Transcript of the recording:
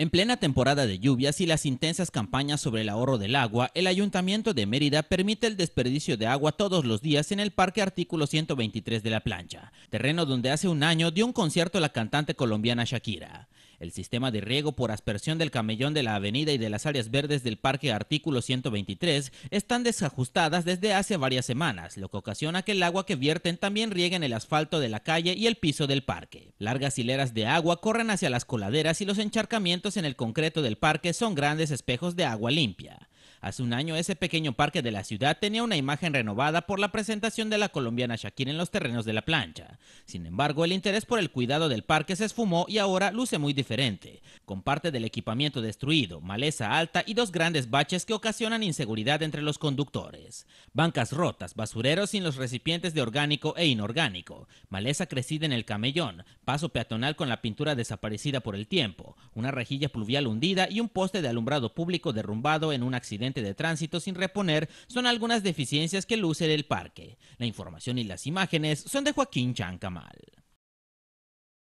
En plena temporada de lluvias y las intensas campañas sobre el ahorro del agua, el Ayuntamiento de Mérida permite el desperdicio de agua todos los días en el Parque Artículo 123 de La Plancha, terreno donde hace un año dio un concierto la cantante colombiana Shakira. El sistema de riego por aspersión del camellón de la avenida y de las áreas verdes del parque artículo 123 están desajustadas desde hace varias semanas, lo que ocasiona que el agua que vierten también en el asfalto de la calle y el piso del parque. Largas hileras de agua corren hacia las coladeras y los encharcamientos en el concreto del parque son grandes espejos de agua limpia. Hace un año ese pequeño parque de la ciudad tenía una imagen renovada por la presentación de la colombiana Shakira en los terrenos de la plancha. Sin embargo, el interés por el cuidado del parque se esfumó y ahora luce muy diferente, con parte del equipamiento destruido, maleza alta y dos grandes baches que ocasionan inseguridad entre los conductores. Bancas rotas, basureros sin los recipientes de orgánico e inorgánico, maleza crecida en el camellón, paso peatonal con la pintura desaparecida por el tiempo, una rejilla pluvial hundida y un poste de alumbrado público derrumbado en un accidente de tránsito sin reponer son algunas deficiencias que luce el parque. La información y las imágenes son de Joaquín Chancamal.